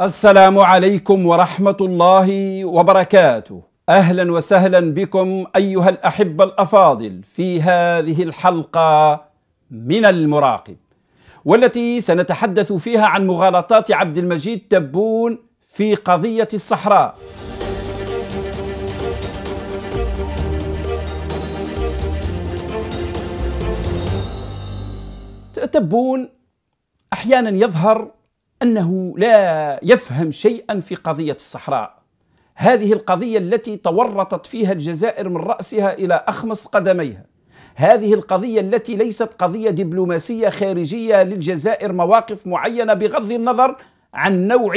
السلام عليكم ورحمه الله وبركاته اهلا وسهلا بكم ايها الاحبه الافاضل في هذه الحلقه من المراقب والتي سنتحدث فيها عن مغالطات عبد المجيد تبون في قضيه الصحراء تبون احيانا يظهر انه لا يفهم شيئا في قضيه الصحراء هذه القضيه التي تورطت فيها الجزائر من راسها الى اخمص قدميها هذه القضيه التي ليست قضيه دبلوماسيه خارجيه للجزائر مواقف معينه بغض النظر عن نوع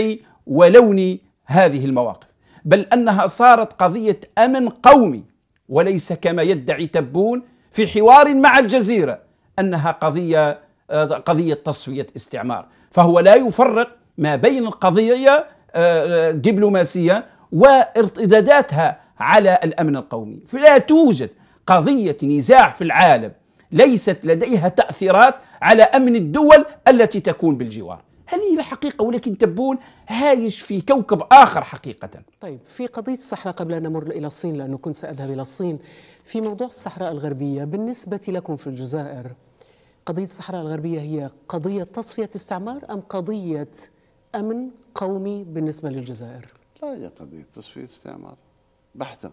ولون هذه المواقف بل انها صارت قضيه امن قومي وليس كما يدعي تبون في حوار مع الجزيره انها قضيه قضية تصفية استعمار فهو لا يفرق ما بين القضية الدبلوماسية آه، وارتداداتها على الأمن القومي فلا توجد قضية نزاع في العالم ليست لديها تأثيرات على أمن الدول التي تكون بالجوار هذه الحقيقة ولكن تبون هايش في كوكب آخر حقيقة طيب في قضية الصحراء قبل أن نمر إلى الصين لأنه كنت سأذهب إلى الصين في موضوع الصحراء الغربية بالنسبة لكم في الجزائر قضية الصحراء الغربية هي قضية تصفية استعمار أم قضية أمن قومي بالنسبة للجزائر؟ لا هي قضية تصفية استعمار بحتة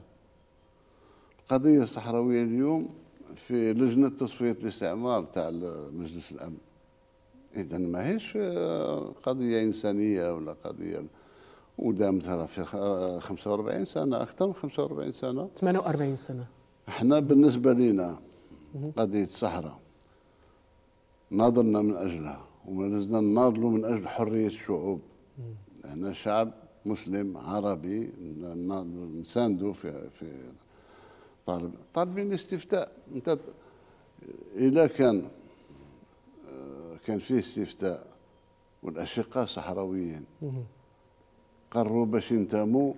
القضية الصحراوية اليوم في لجنة تصفية الاستعمار تاع مجلس الأمن إذا ماهيش آه، قضية إنسانية ولا قضية ودام ترى في 45 آه، سنة أكثر من 45 سنة 48 سنة احنا بالنسبة لنا قضية الصحراء ناضلنا من أجلها وما لازلنا نناضلوا من أجل حرية الشعوب احنا شعب مسلم عربي نساندوا في في طالب طالبين استفتاء انت اذا كان آه، كان فيه استفتاء والاشقاء صحراويين قرروا باش ينتموا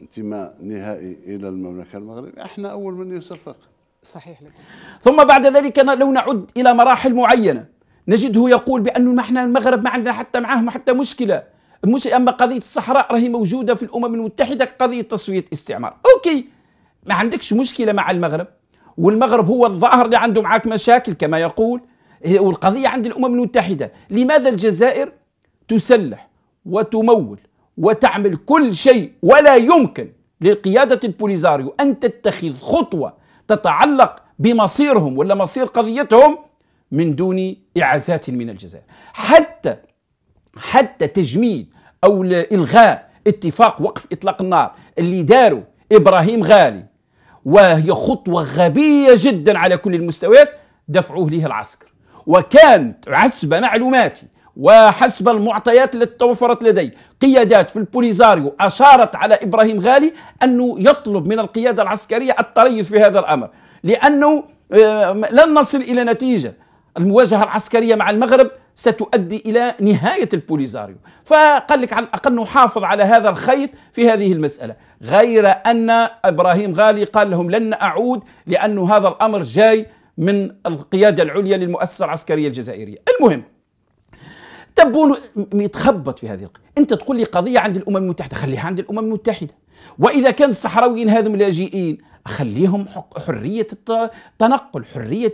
انتماء نهائي الى المملكه المغربيه احنا اول من يصفق صحيح لك. ثم بعد ذلك لو نعد إلى مراحل معينة نجده يقول بأنه نحن المغرب ما عندنا حتى معهم حتى مشكلة مش أما قضية الصحراء راهي موجودة في الأمم المتحدة قضية تصفية استعمار أوكي ما عندكش مشكلة مع المغرب والمغرب هو الظاهر اللي عنده معك مشاكل كما يقول والقضية عند الأمم المتحدة لماذا الجزائر تسلح وتمول وتعمل كل شيء ولا يمكن للقيادة البوليزاريو أن تتخذ خطوة تتعلق بمصيرهم ولا مصير قضيتهم من دون إعازات من الجزائر حتى حتى تجميد أو إلغاء اتفاق وقف إطلاق النار اللي داروا إبراهيم غالي وهي خطوة غبية جدا على كل المستويات دفعوه ليه العسكر وكانت حسب معلوماتي وحسب المعطيات التي توفرت لدي قيادات في البوليزاريو أشارت على إبراهيم غالي أنه يطلب من القيادة العسكرية التريث في هذا الأمر لأنه آه، لن نصل إلى نتيجة المواجهة العسكرية مع المغرب ستؤدي إلى نهاية البوليزاريو فقال لك على الأقل نحافظ على هذا الخيط في هذه المسألة غير أن إبراهيم غالي قال لهم لن أعود لأن هذا الأمر جاي من القيادة العليا للمؤسسة العسكرية الجزائرية المهم تبون يتخبط في هذه القضية أنت تقول لي قضية عند الأمم المتحدة خليها عند الأمم المتحدة وإذا كان الصحراويين هذم لاجئين خليهم حرية التنقل حرية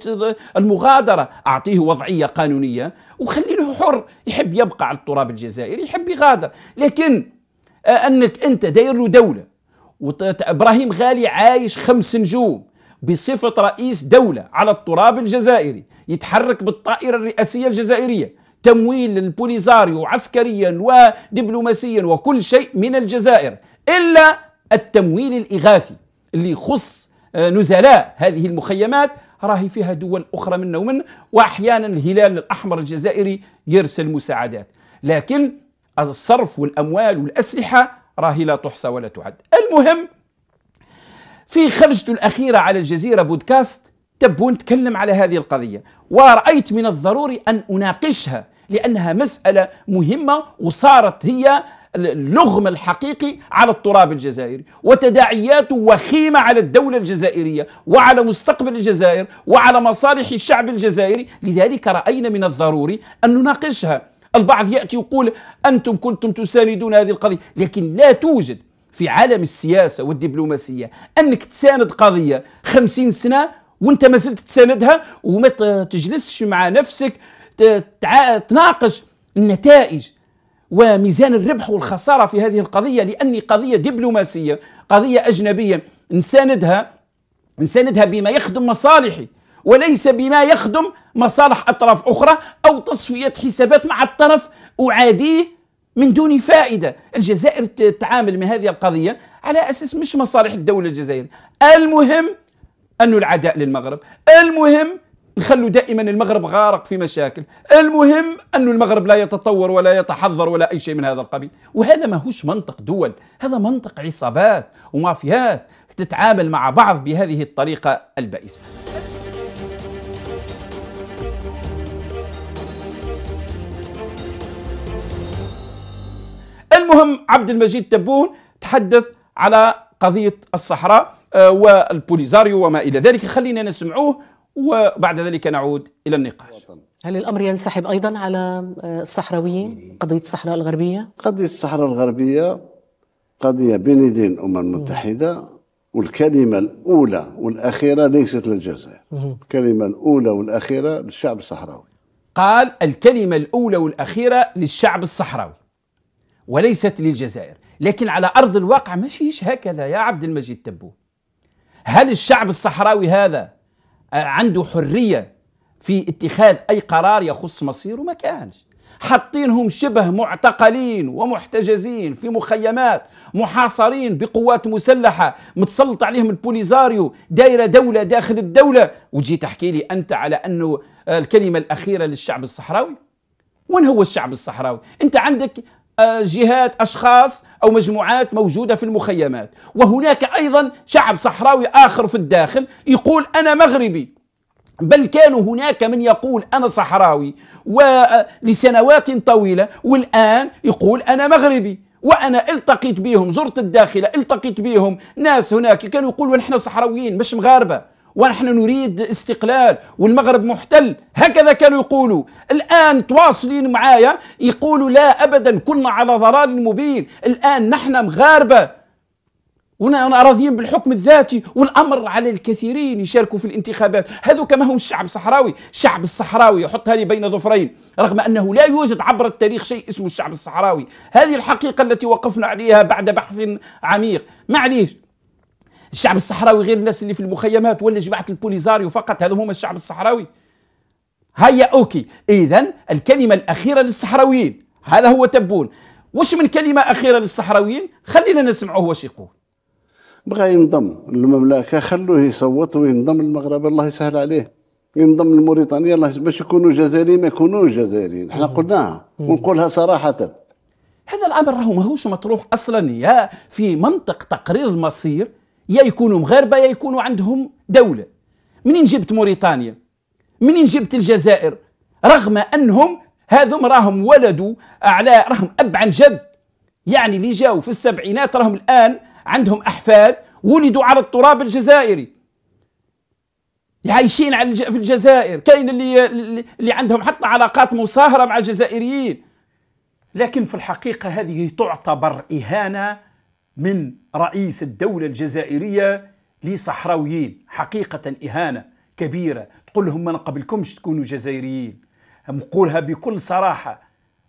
المغادرة أعطيه وضعية قانونية وخلي له حر يحب يبقى على التراب الجزائري يحب يغادر لكن آه، أنك أنت داير له دولة وإبراهيم غالي عايش خمس نجوم بصفة رئيس دولة على التراب الجزائري يتحرك بالطائرة الرئاسية الجزائرية تمويل البوليزاريو عسكريا ودبلوماسيا وكل شيء من الجزائر إلا التمويل الإغاثي اللي يخص آه، نزلاء هذه المخيمات راهي فيها دول أخرى منا ومن وأحيانا الهلال الأحمر الجزائري يرسل مساعدات لكن الصرف والأموال والأسلحة راهي لا تحصى ولا تعد المهم في خرجته الأخيرة على الجزيرة بودكاست تبون نتكلم على هذه القضية ورأيت من الضروري أن أناقشها لأنها مسألة مهمة وصارت هي اللغم الحقيقي على التراب الجزائري وتداعياته وخيمة على الدولة الجزائرية وعلى مستقبل الجزائر وعلى مصالح الشعب الجزائري لذلك رأينا من الضروري أن نناقشها البعض يأتي يقول أنتم كنتم تساندون هذه القضية لكن لا توجد في عالم السياسة والدبلوماسية أنك تساند قضية خمسين سنة وانت ما زلت تساندها وما تجلسش مع نفسك تناقش النتائج وميزان الربح والخسارة في هذه القضية لأني قضية دبلوماسية قضية أجنبية نساندها نساندها بما يخدم مصالحي وليس بما يخدم مصالح أطراف أخرى أو تصفية حسابات مع الطرف أعاديه من دون فائدة الجزائر تتعامل من هذه القضية على أساس مش مصالح الدولة الجزائرية المهم أنه العداء للمغرب المهم نخلوا دائما المغرب غارق في مشاكل المهم أن المغرب لا يتطور ولا يتحضر ولا أي شيء من هذا القبيل وهذا ماهوش منطق دول هذا منطق عصابات ومافيات تتعامل مع بعض بهذه الطريقة البائسة المهم عبد المجيد تبون تحدث على قضية الصحراء آه، والبوليزاريو وما إلى ذلك خلينا نسمعوه وبعد ذلك نعود إلى النقاش هل الأمر ينسحب أيضا على الصحراويين قضية الصحراء الغربية؟ قضية الصحراء الغربية قضية بين يدي الأمم المتحدة والكلمة الأولى والأخيرة ليست للجزائر الكلمة الأولى والأخيرة للشعب الصحراوي قال الكلمة الأولى والأخيرة للشعب الصحراوي وليست للجزائر لكن على أرض الواقع ماشيش هكذا يا عبد المجيد تبو هل الشعب الصحراوي هذا عنده حريه في اتخاذ اي قرار يخص مصيره ما كانش حاطينهم شبه معتقلين ومحتجزين في مخيمات محاصرين بقوات مسلحة متسلط عليهم البوليزاريو دايرة دولة داخل الدولة وتجي تحكي لي أنت على أنه الكلمة الأخيرة للشعب الصحراوي وين هو الشعب الصحراوي أنت عندك آه، جهات أشخاص أو مجموعات موجودة في المخيمات وهناك أيضا شعب صحراوي آخر في الداخل يقول أنا مغربي بل كانوا هناك من يقول أنا صحراوي ولسنوات آه، طويلة والآن يقول أنا مغربي وانا التقيت بهم زرت الداخله التقيت بهم ناس هناك كانوا يقولوا نحن صحراويين مش مغاربه ونحن نريد استقلال والمغرب محتل هكذا كانوا يقولوا الآن تواصلين معايا يقولوا لا أبدا كنا على ضلال مبين الآن نحن مغاربة ونحن راضيين بالحكم الذاتي والامر على الكثيرين يشاركوا في الانتخابات هذو كما هم الشعب الصحراوي الشعب الصحراوي يحطها لي بين ظفرين رغم انه لا يوجد عبر التاريخ شيء اسمه الشعب الصحراوي هذه الحقيقه التي وقفنا عليها بعد بحث عميق معليش الشعب الصحراوي غير الناس اللي في المخيمات ولا جماعه البوليزاريو فقط هذو هما الشعب الصحراوي هيا اوكي اذا الكلمه الاخيره للصحراويين هذا هو تبون واش من كلمه اخيره للصحراويين خلينا نسمعوه واش يقول بغى ينضم للمملكه خلوه يصوت وينضم للمغرب الله يسهل عليه ينضم لموريتانيا الله باش يكونوا جزائريين ما يكونوش جزائريين احنا قلناها ونقولها صراحه هذا الامر راهو ماهوش مطروح اصلا يا في منطق تقرير المصير يا يكونوا مغاربه يا يكونوا عندهم دوله منين جبت موريتانيا منين جبت الجزائر رغم انهم هذم راهم ولدوا على راهم اب عن جد يعني اللي جاوا في السبعينات راهم الان عندهم احفاد ولدوا على التراب الجزائري عايشين على في الجزائر كاين اللي اللي عندهم حتى علاقات مصاهره مع الجزائريين لكن في الحقيقه هذه تعتبر اهانه من رئيس الدولة الجزائرية لصحراويين حقيقة إهانة كبيرة تقول لهم ما نقبلكمش تكونوا جزائريين نقولها بكل صراحة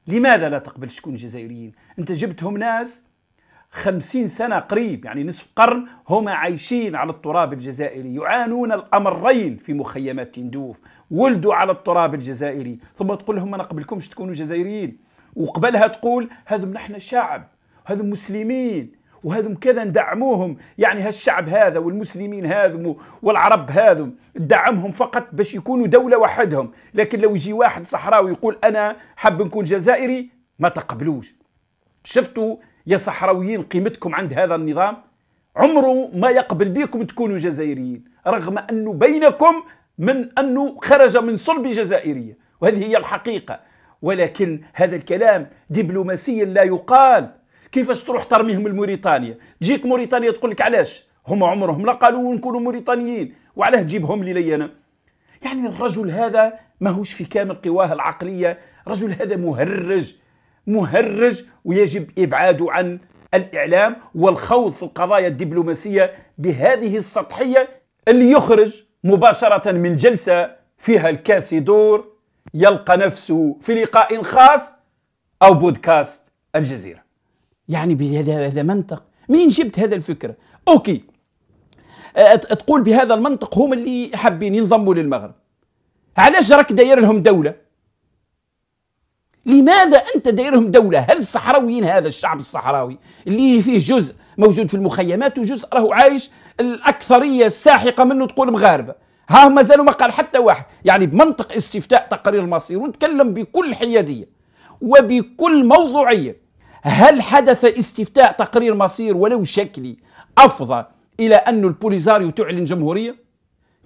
لماذا لا تقبلش تكونوا جزائريين أنت جبتهم ناس خمسين سنة قريب يعني نصف قرن هم عايشين على التراب الجزائري يعانون الأمرين في مخيمات تندوف ولدوا على التراب الجزائري ثم تقول لهم ما نقبلكمش تكونوا جزائريين وقبلها تقول هذم نحن شعب هذم مسلمين وهذم كذا ندعموهم يعني هالشعب هذا والمسلمين هذم والعرب هذم ندعمهم فقط باش يكونوا دولة وحدهم لكن لو يجي واحد صحراوي يقول أنا حاب نكون جزائري ما تقبلوش شفتوا يا صحراويين قيمتكم عند هذا النظام عمره ما يقبل بكم تكونوا جزائريين رغم أنه بينكم من أنه خرج من صلب جزائرية وهذه هي الحقيقة ولكن هذا الكلام دبلوماسيا لا يقال كيفاش تروح ترميهم لموريتانيا تجيك موريتانيا تقول لك علاش هم عمرهم لا قالوا نكونوا موريتانيين وعلاه تجيبهم لي لينا انا يعني الرجل هذا ماهوش في كامل قواه العقليه الرجل هذا مهرج مهرج ويجب ابعاده عن الاعلام والخوض في القضايا الدبلوماسيه بهذه السطحيه اللي يخرج مباشره من جلسه فيها الكاس يدور يلقى نفسه في لقاء خاص او بودكاست الجزيره يعني بهذا هذا منطق مين جبت هذا الفكرة أوكي أه، تقول بهذا المنطق هم اللي حابين ينضموا للمغرب علاش راك داير لهم دولة لماذا أنت دايرهم دولة هل الصحراويين هذا الشعب الصحراوي اللي فيه جزء موجود في المخيمات وجزء راهو عايش الأكثرية الساحقة منه تقول مغاربة ها مازالوا ما قال حتى واحد يعني بمنطق استفتاء تقرير المصير ونتكلم بكل حيادية وبكل موضوعية هل حدث استفتاء تقرير مصير ولو شكلي أفضى إلى أن البوليزاريو تعلن جمهورية؟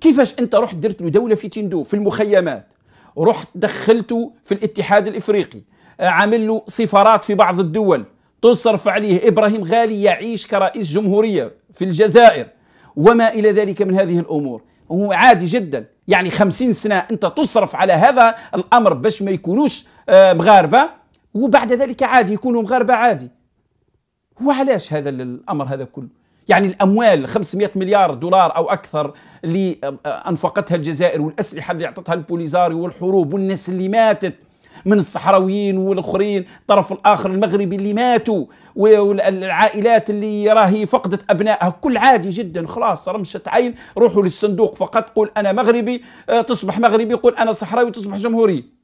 كيفاش أنت رحت درت له دولة في تندو في المخيمات رحت دخلته في الاتحاد الإفريقي عامل له سفارات في بعض الدول تصرف عليه إبراهيم غالي يعيش كرئيس جمهورية في الجزائر وما إلى ذلك من هذه الأمور هو عادي جدا يعني خمسين سنة أنت تصرف على هذا الأمر باش ما يكونوش آه، مغاربة وبعد ذلك عادي يكونوا مغاربه عادي وعلاش هذا الامر هذا كله يعني الاموال 500 مليار دولار او اكثر اللي آه، انفقتها الجزائر والاسلحه اللي اعطتها البوليزاري والحروب والناس اللي ماتت من الصحراويين والاخرين الطرف الاخر المغربي اللي ماتوا والعائلات اللي راهي فقدت ابنائها كل عادي جدا خلاص رمشت عين روحوا للصندوق فقط قول انا مغربي آه، تصبح مغربي قول انا صحراوي تصبح جمهوري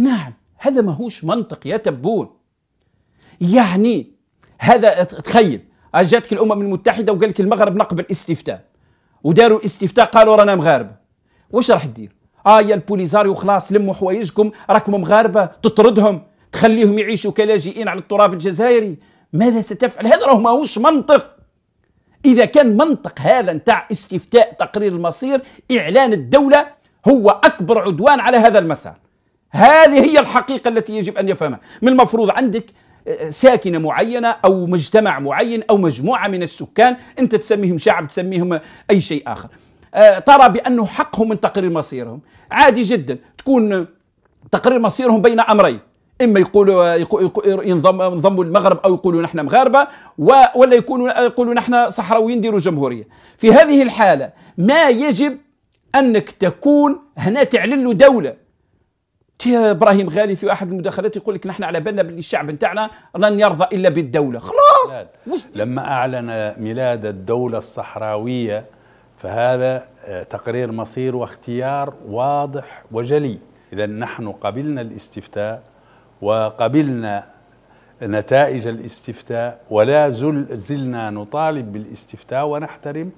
نعم هذا ماهوش منطق يا تبون يعني هذا تخيل اجتك الامم المتحده وقال لك المغرب نقبل استفتاء وداروا استفتاء قالوا رانا مغاربه واش راح تدير؟ اه يا البوليزاريو خلاص لموا حوايجكم راكم مغاربه تطردهم تخليهم يعيشوا كلاجئين على التراب الجزائري ماذا ستفعل هذا راه ماهوش منطق اذا كان منطق هذا نتاع استفتاء تقرير المصير اعلان الدوله هو اكبر عدوان على هذا المسار هذه هي الحقيقة التي يجب أن يفهمها من المفروض عندك آه، آه، ساكنة معينة أو مجتمع معين أو مجموعة من السكان أنت تسميهم شعب تسميهم أي شيء آخر آه، ترى بأنه حقهم من تقرير مصيرهم عادي جدا تكون تقرير مصيرهم بين أمرين اما يقولوا ينضم ينضموا المغرب او يقولوا نحن مغاربه ولا يكونوا يقولوا نحن صحراويين ديروا جمهوريه في هذه الحاله ما يجب انك تكون هنا تعلن له دوله تي ابراهيم غالي في احد المداخلات يقول لك نحن على بالنا باللي الشعب نتاعنا لن يرضى الا بالدوله خلاص مش لما اعلن ميلاد الدوله الصحراويه فهذا آه، تقرير مصير واختيار واضح وجلي اذا نحن قبلنا الاستفتاء وقبلنا نتائج الاستفتاء ولا زل زلنا نطالب بالاستفتاء ونحترم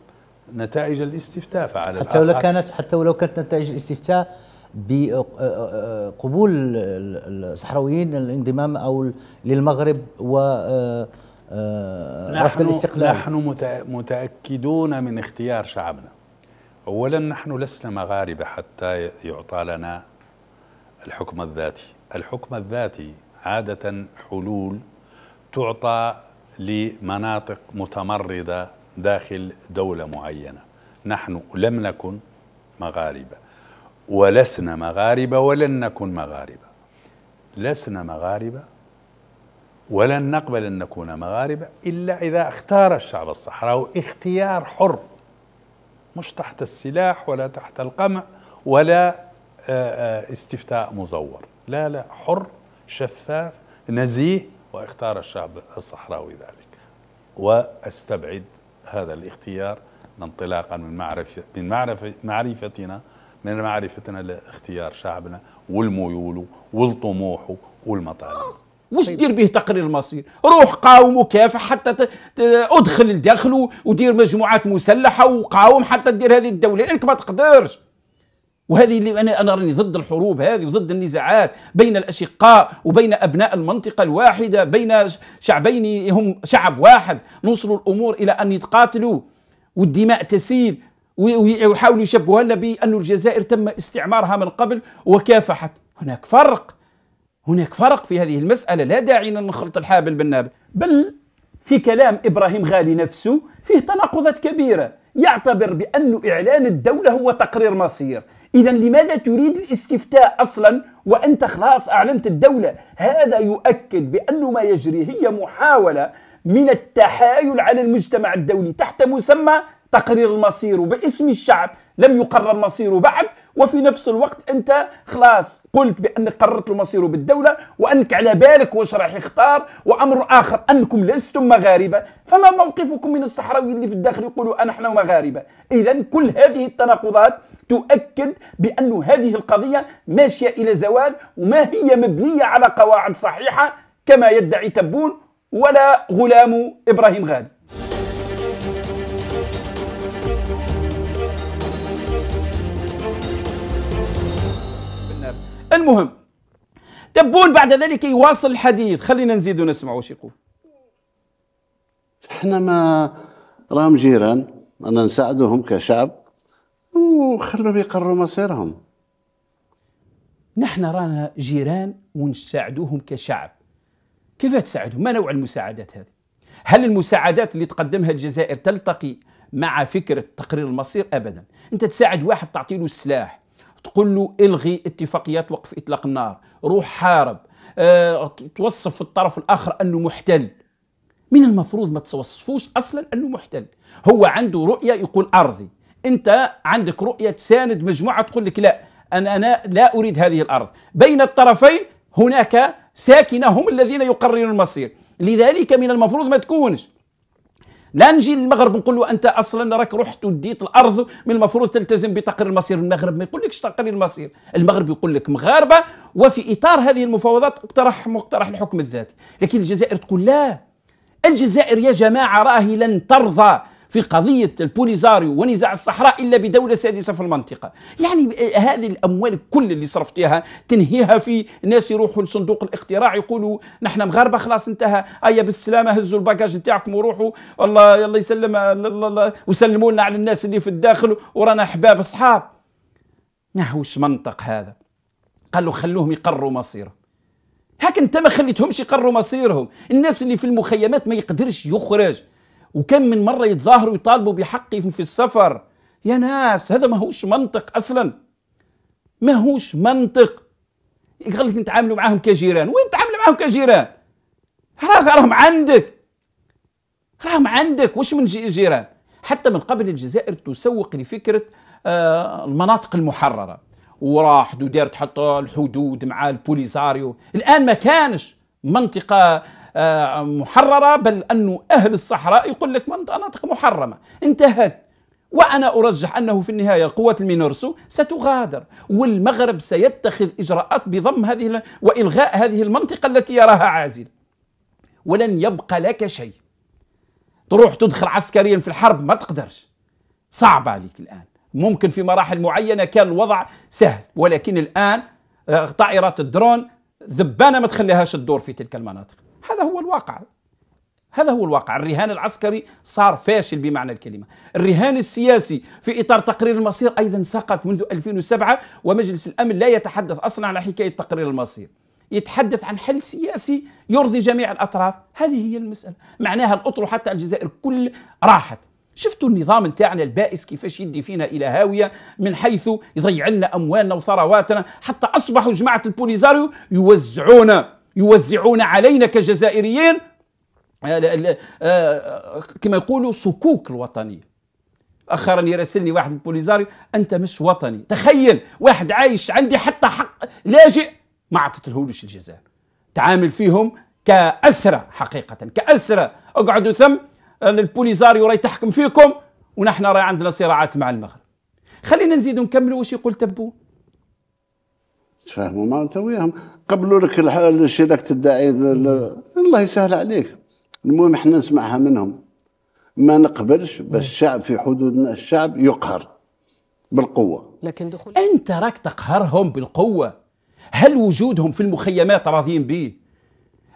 نتائج الاستفتاء فعلى حتى ولو كانت حتى ولو كانت نتائج الاستفتاء بقبول الصحراويين الانضمام او للمغرب و آه، آه، رفض الاستقلال نحن متاكدون من اختيار شعبنا اولا نحن لسنا مغاربه حتى يعطى لنا الحكم الذاتي الحكم الذاتي عاده حلول تعطى لمناطق متمرده داخل دوله معينه نحن لم نكن مغاربه ولسنا مغاربة ولن نكون مغاربة لسنا مغاربة ولن نقبل أن نكون مغاربة إلا إذا اختار الشعب الصحراوي اختيار حر مش تحت السلاح ولا تحت القمع ولا آه، آه، استفتاء مزور لا لا حر شفاف نزيه واختار الشعب الصحراوي ذلك واستبعد هذا الاختيار انطلاقا من معرفة من معرفة معرفتنا من معرفتنا لاختيار شعبنا والميول والطموح والمطالب واش دير به تقرير المصير روح قاوم وكافح حتى ادخل لداخله ودير مجموعات مسلحه وقاوم حتى تدير هذه الدوله لانك ما تقدرش وهذه اللي انا انا راني ضد الحروب هذه وضد النزاعات بين الاشقاء وبين ابناء المنطقه الواحده بين شعبين هم شعب واحد نوصلوا الامور الى ان يتقاتلوا والدماء تسيل ويحاولوا يشبهوا لنا بأن الجزائر تم استعمارها من قبل وكافحت هناك فرق هناك فرق في هذه المسألة لا داعي أن نخلط الحابل بالنابل بل في كلام إبراهيم غالي نفسه فيه تناقضات كبيرة يعتبر بأن إعلان الدولة هو تقرير مصير إذا لماذا تريد الاستفتاء أصلا وأنت خلاص أعلنت الدولة هذا يؤكد بأن ما يجري هي محاولة من التحايل على المجتمع الدولي تحت مسمى تقرير المصير باسم الشعب لم يقرر مصيره بعد وفي نفس الوقت انت خلاص قلت بانك قررت المصير بالدوله وانك على بالك واش راح يختار وامر اخر انكم لستم مغاربه فما موقفكم من الصحراوي اللي في الداخل يقولوا انا احنا مغاربه اذا كل هذه التناقضات تؤكد بان هذه القضيه ماشيه الى زوال وما هي مبنيه على قواعد صحيحه كما يدعي تبون ولا غلام ابراهيم غالي المهم تبون بعد ذلك يواصل الحديث خلينا نزيد ونسمع وش يقول احنا ما راهم جيران أنا نساعدهم كشعب وخلوهم يقرروا مصيرهم نحن رانا جيران ونساعدوهم كشعب كيف تساعدهم ما نوع المساعدات هذه هل المساعدات اللي تقدمها الجزائر تلتقي مع فكرة تقرير المصير أبدا أنت تساعد واحد تعطي له السلاح تقول له الغي اتفاقيات وقف اطلاق النار روح حارب اه توصف الطرف الاخر انه محتل من المفروض ما توصفوش اصلا انه محتل هو عنده رؤيه يقول ارضي انت عندك رؤيه تساند مجموعه تقول لك لا انا انا لا اريد هذه الارض بين الطرفين هناك ساكنه هم الذين يقررون المصير لذلك من المفروض ما تكونش لا نجي للمغرب نقول له انت اصلا راك رحت وديت الارض من المفروض تلتزم بتقرير المصير المغرب ما يقولكش تقرير المصير المغرب يقول لك مغاربه وفي اطار هذه المفاوضات اقترح مقترح الحكم الذاتي لكن الجزائر تقول لا الجزائر يا جماعه راهي لن ترضى في قضية البوليزاريو ونزاع الصحراء إلا بدولة سادسة في المنطقة يعني آه، هذه الأموال كل اللي صرفتيها تنهيها في ناس يروحوا لصندوق الاقتراع يقولوا نحن مغاربة خلاص انتهى أيا بالسلامة هزوا الباكاج نتاعكم وروحوا الله يلا يسلم وسلمونا آه، وسلموا لنا على الناس اللي في الداخل ورانا أحباب أصحاب هوش منطق هذا قالوا خلوهم يقروا مصيرهم هاك انت ما خليتهمش يقروا مصيرهم الناس اللي في المخيمات ما يقدرش يخرج وكم من مرة يتظاهروا يطالبوا بحقهم في السفر يا ناس هذا ما هوش منطق أصلا ما هوش منطق يخليك نتعاملوا معاهم كجيران وين تعاملوا معاهم كجيران راهم عندك راهم عندك وش من جيران حتى من قبل الجزائر تسوق لفكرة آه، المناطق المحررة وراحت ودارت تحط الحدود مع البوليزاريو الآن ما كانش منطقة آه، محررة بل أنه أهل الصحراء يقول لك مناطق محرمة انتهت وأنا أرجح أنه في النهاية قوات المينورسو ستغادر والمغرب سيتخذ إجراءات بضم هذه وإلغاء هذه المنطقة التي يراها عازلة ولن يبقى لك شيء تروح تدخل عسكريا في الحرب ما تقدرش صعب عليك الآن ممكن في مراحل معينة كان الوضع سهل ولكن الآن آه، طائرات الدرون ذبانة ما تخليهاش تدور في تلك المناطق هذا هو الواقع هذا هو الواقع الرهان العسكري صار فاشل بمعنى الكلمة الرهان السياسي في إطار تقرير المصير أيضا سقط منذ 2007 ومجلس الأمن لا يتحدث أصلا على حكاية تقرير المصير يتحدث عن حل سياسي يرضي جميع الأطراف هذه هي المسألة معناها الأطر حتى الجزائر كل راحت شفتوا النظام نتاعنا البائس كيفاش يدي فينا الى هاويه من حيث يضيع لنا اموالنا وثرواتنا حتى اصبحوا جماعه البوليزاريو يوزعونا يوزعون علينا كجزائريين آه، آه، كما يقولوا صكوك الوطنية أخرا يرسلني واحد من بوليزاريو أنت مش وطني تخيل واحد عايش عندي حتى حق لاجئ ما عطتلهولوش الجزائر تعامل فيهم كأسرة حقيقة كأسرة اقعدوا ثم آه، البوليزاري راي تحكم فيكم ونحن راي عندنا صراعات مع المغرب خلينا نزيد نكمل واش يقول تبو تفاهموا ما انت وياهم قبلوا لك الشيء تدعي الله يسهل عليك المهم احنا نسمعها منهم ما نقبلش بس الشعب في حدودنا الشعب يقهر بالقوه لكن دخول انت راك تقهرهم بالقوه هل وجودهم في المخيمات راضيين به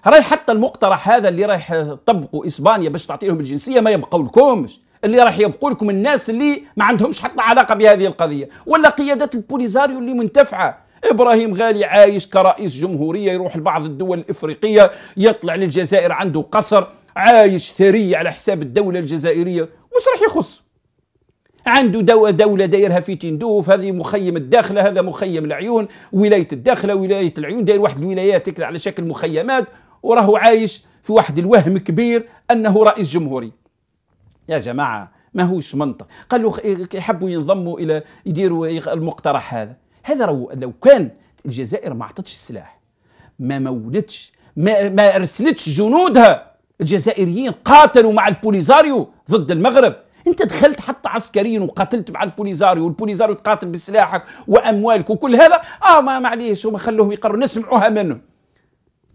راي حتى المقترح هذا اللي رايح طبقوا اسبانيا باش تعطي لهم الجنسيه ما يبقوا لكمش اللي راح يبقوا لكم الناس اللي ما عندهمش حتى علاقه بهذه القضيه ولا قيادات البوليزاريو اللي منتفعه ابراهيم غالي عايش كرئيس جمهوريه يروح لبعض الدول الافريقيه يطلع للجزائر عنده قصر عايش ثري على حساب الدوله الجزائريه مش راح يخص عنده دو دولة دايرها في تندوف هذه مخيم الداخلة هذا مخيم العيون ولاية الداخلة ولاية العيون داير واحد الولايات على شكل مخيمات وراهو عايش في واحد الوهم كبير أنه رئيس جمهوري يا جماعة ما هوش منطق قالوا يحبوا ينضموا إلى يديروا المقترح هذا هذا رو لو كان الجزائر ما عطتش السلاح ما مولتش ما, ما ارسلتش جنودها الجزائريين قاتلوا مع البوليزاريو ضد المغرب انت دخلت حتى عسكريا وقاتلت مع البوليزاريو والبوليزاريو تقاتل بسلاحك واموالك وكل هذا اه ما معليش هما خلوهم يقرروا نسمعوها منهم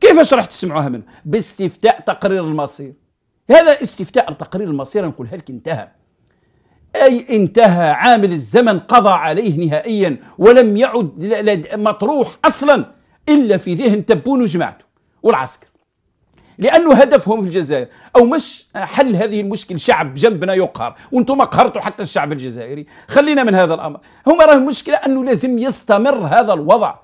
كيفاش راح تسمعوها منهم باستفتاء تقرير المصير هذا استفتاء تقرير المصير نقولها لك انتهى أي انتهى عامل الزمن قضى عليه نهائيا ولم يعد مطروح أصلا إلا في ذهن تبون وجماعته والعسكر لأنه هدفهم في الجزائر أو مش حل هذه المشكل شعب جنبنا يقهر وانتم قهرتوا حتى الشعب الجزائري خلينا من هذا الأمر هم راه المشكلة أنه لازم يستمر هذا الوضع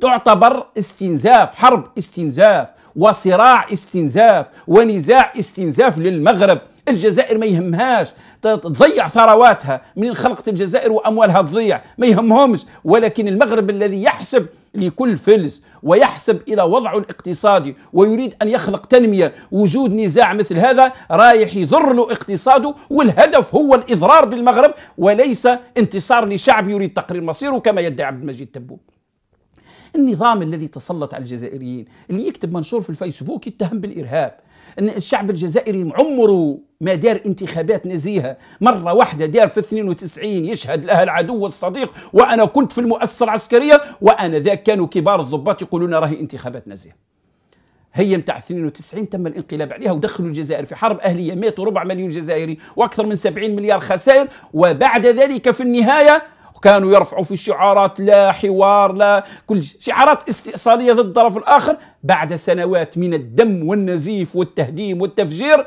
تعتبر استنزاف حرب استنزاف وصراع استنزاف ونزاع استنزاف للمغرب الجزائر ما يهمهاش تضيع ثرواتها من خلقت الجزائر واموالها تضيع ما يهمهمش ولكن المغرب الذي يحسب لكل فلس ويحسب الى وضعه الاقتصادي ويريد ان يخلق تنميه وجود نزاع مثل هذا رايح يضر له اقتصاده والهدف هو الاضرار بالمغرب وليس انتصار لشعب يريد تقرير مصيره كما يدعي عبد المجيد تبون النظام الذي تسلط على الجزائريين اللي يكتب منشور في الفيسبوك يتهم بالارهاب ان الشعب الجزائري عمره ما دار انتخابات نزيهه مره واحده دار في 92 يشهد لها العدو والصديق وانا كنت في المؤسسه العسكريه وانا ذاك كانوا كبار الضباط يقولون راهي انتخابات نزيهه هي متاع 92 تم الانقلاب عليها ودخلوا الجزائر في حرب اهليه ماتوا ربع مليون جزائري واكثر من 70 مليار خسائر وبعد ذلك في النهايه وكانوا يرفعوا في شعارات لا حوار لا كل شعارات استئصالية ضد الطرف الآخر بعد سنوات من الدم والنزيف والتهديم والتفجير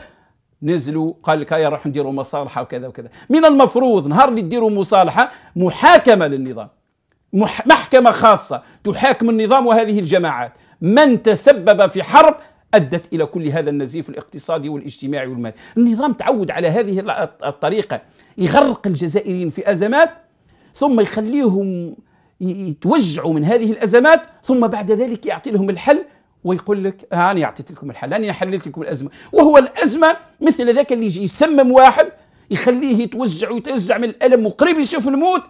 نزلوا قال لك هيا روح نديروا مصالحة وكذا وكذا من المفروض نهار اللي تديروا مصالحة محاكمة للنظام مح محكمة خاصة تحاكم النظام وهذه الجماعات من تسبب في حرب أدت إلى كل هذا النزيف الاقتصادي والاجتماعي والمالي النظام تعود على هذه الطريقة يغرق الجزائريين في أزمات ثم يخليهم يتوجعوا من هذه الازمات ثم بعد ذلك يعطي لهم الحل ويقول لك آه، انا اعطيت لكم الحل انا حللت لكم الازمه وهو الازمه مثل ذاك اللي يجي يسمم واحد يخليه يتوجع ويتوجع من الالم وقريب يشوف الموت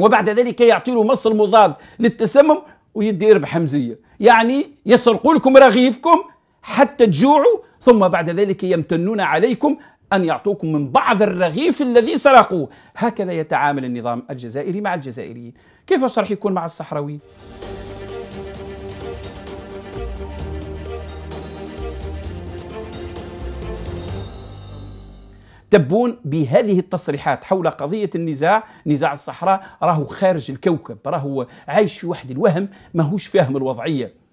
وبعد ذلك يعطي له مصل مضاد للتسمم ويدي ربح حمزيه يعني يسرقوا لكم رغيفكم حتى تجوعوا ثم بعد ذلك يمتنون عليكم أن يعطوكم من بعض الرغيف الذي سرقوه هكذا يتعامل النظام الجزائري مع الجزائريين كيف الشرح يكون مع الصحراويين تبون بهذه التصريحات حول قضية النزاع نزاع الصحراء راهو خارج الكوكب راهو عايش في واحد الوهم ماهوش فاهم الوضعية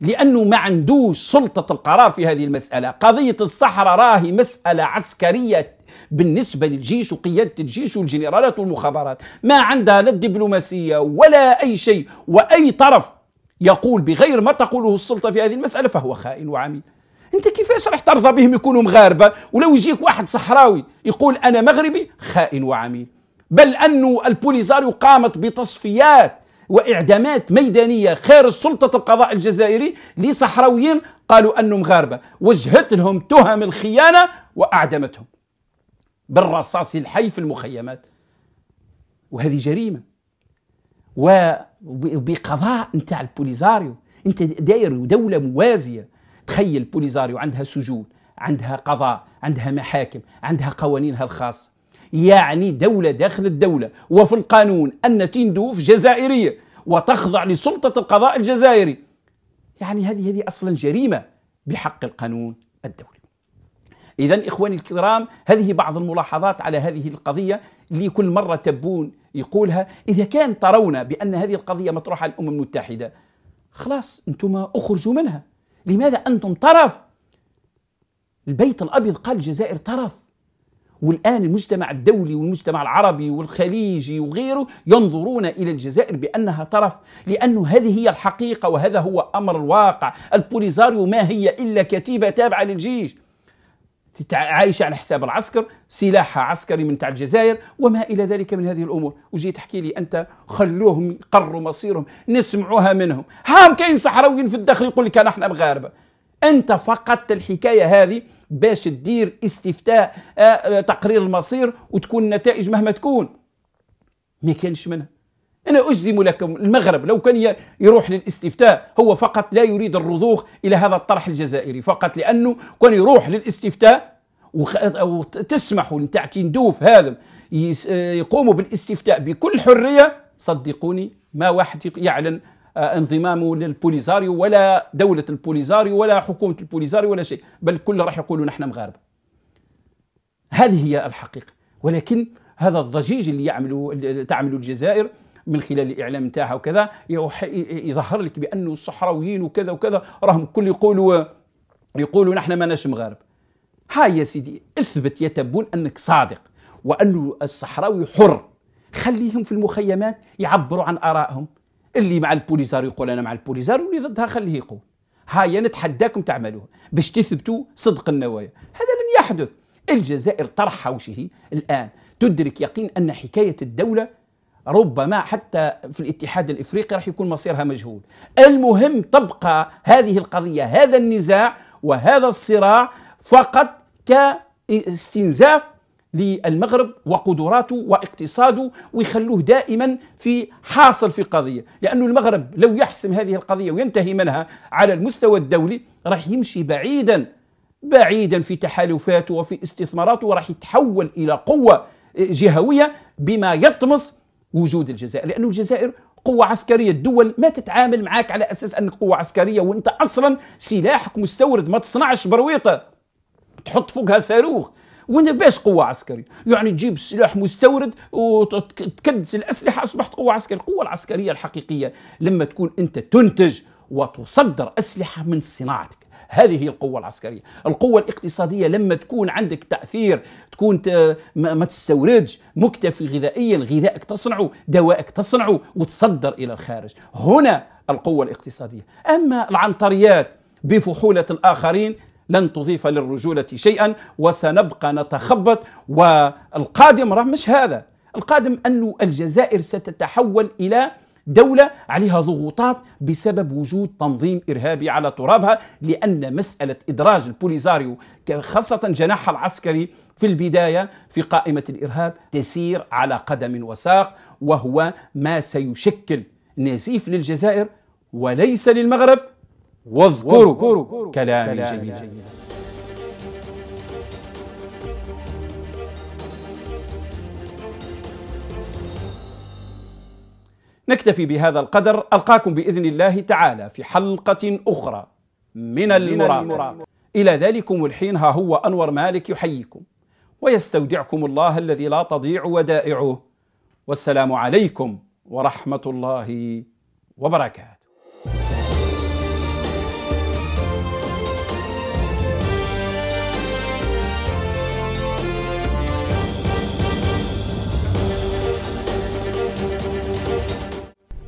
لأنه ما عندوش سلطة القرار في هذه المسألة قضية الصحراء راهي مسألة عسكرية بالنسبة للجيش وقيادة الجيش والجنرالات والمخابرات ما عندها لا الدبلوماسية ولا أي شيء وأي طرف يقول بغير ما تقوله السلطة في هذه المسألة فهو خائن وعميل انت كيفاش راح ترضى بهم يكونوا مغاربه ولو يجيك واحد صحراوي يقول انا مغربي خائن وعميل بل انه البوليزاريو قامت بتصفيات واعدامات ميدانيه خارج سلطه القضاء الجزائري لصحراويين قالوا انهم غاربه وجهت لهم تهم الخيانه واعدمتهم بالرصاص الحي في المخيمات وهذه جريمه وبقضاء نتاع البوليزاريو انت داير دوله موازيه تخيل بوليزاريو عندها سجون عندها قضاء عندها محاكم عندها قوانينها الخاصه يعني دولة داخل الدولة وفي القانون أن تندوف جزائرية وتخضع لسلطة القضاء الجزائري يعني هذه هذه أصلا جريمة بحق القانون الدولي إذا إخواني الكرام هذه بعض الملاحظات على هذه القضية اللي كل مرة تبون يقولها إذا كان ترون بأن هذه القضية مطروحة على الأمم المتحدة خلاص أنتم أخرجوا منها لماذا أنتم طرف البيت الأبيض قال الجزائر طرف والآن المجتمع الدولي والمجتمع العربي والخليجي وغيره ينظرون إلى الجزائر بأنها طرف لأن هذه هي الحقيقة وهذا هو أمر الواقع البوليزاريو ما هي إلا كتيبة تابعة للجيش عايشة على حساب العسكر سلاحها عسكري من تاع الجزائر وما إلى ذلك من هذه الأمور وجي تحكي لي أنت خلوهم يقروا مصيرهم نسمعوها منهم هام كاين صحراويين في الداخل يقول لك احنا مغاربة انت فقدت الحكايه هذه باش تدير استفتاء آه، آه، تقرير المصير وتكون النتائج مهما تكون ما كانش منها أنا أجزم لكم المغرب لو كان يروح للاستفتاء هو فقط لا يريد الرضوخ إلى هذا الطرح الجزائري فقط لأنه كان يروح للاستفتاء وتسمحوا نتاع كي هذا آه، يقوموا بالاستفتاء بكل حرية صدقوني ما واحد يعلن آه، انضمامه للبوليزاريو ولا دولة البوليزاريو ولا حكومة البوليزاريو ولا شيء بل كل راح يقولوا نحن مغاربة هذه هي الحقيقة ولكن هذا الضجيج اللي يعملوا تعمل الجزائر من خلال الاعلام نتاعها وكذا يظهر لك بانه الصحراويين وكذا وكذا راهم كل يقولوا يقولوا نحن ماناش مغارب ها يا سيدي اثبت يا تبون انك صادق وانه الصحراوي حر خليهم في المخيمات يعبروا عن ارائهم اللي مع البوليزار يقول انا مع البوليزار واللي ضدها خليه يقول هاي نتحداكم تعملوها باش تثبتوا صدق النوايا هذا لن يحدث الجزائر طرح حوشه الان تدرك يقين ان حكايه الدوله ربما حتى في الاتحاد الافريقي راح يكون مصيرها مجهول المهم تبقى هذه القضيه هذا النزاع وهذا الصراع فقط كاستنزاف للمغرب وقدراته واقتصاده ويخلوه دائما في حاصل في قضيه لأن المغرب لو يحسم هذه القضيه وينتهي منها على المستوى الدولي راح يمشي بعيدا بعيدا في تحالفاته وفي استثماراته وراح يتحول الى قوه جهويه بما يطمس وجود الجزائر لأن الجزائر قوة عسكرية الدول ما تتعامل معاك على أساس أنك قوة عسكرية وأنت أصلا سلاحك مستورد ما تصنعش برويطة تحط فوقها صاروخ وانت باش قوه عسكريه يعني تجيب سلاح مستورد وتكدس الاسلحه اصبحت قوه عسكريه القوه العسكريه الحقيقيه لما تكون انت تنتج وتصدر اسلحه من صناعتك هذه هي القوة العسكرية القوة الاقتصادية لما تكون عندك تأثير تكون ت... ما تستوردش مكتفي غذائيا غذائك تصنعه دوائك تصنعه وتصدر إلى الخارج هنا القوة الاقتصادية أما العنطريات بفحولة الآخرين لن تضيف للرجولة شيئا وسنبقى نتخبط والقادم راه مش هذا القادم أن الجزائر ستتحول إلى دولة عليها ضغوطات بسبب وجود تنظيم إرهابي على ترابها لأن مسألة إدراج البوليزاريو خاصة جناحها العسكري في البداية في قائمة الإرهاب تسير على قدم وساق وهو ما سيشكل نزيف للجزائر وليس للمغرب واذكروا كلامي جيدا نكتفي بهذا القدر ألقاكم بإذن الله تعالى في حلقة أخرى من المراقبة إلى ذلكم الحين ها هو أنور مالك يحييكم ويستودعكم الله الذي لا تضيع ودائعه والسلام عليكم ورحمة الله وبركاته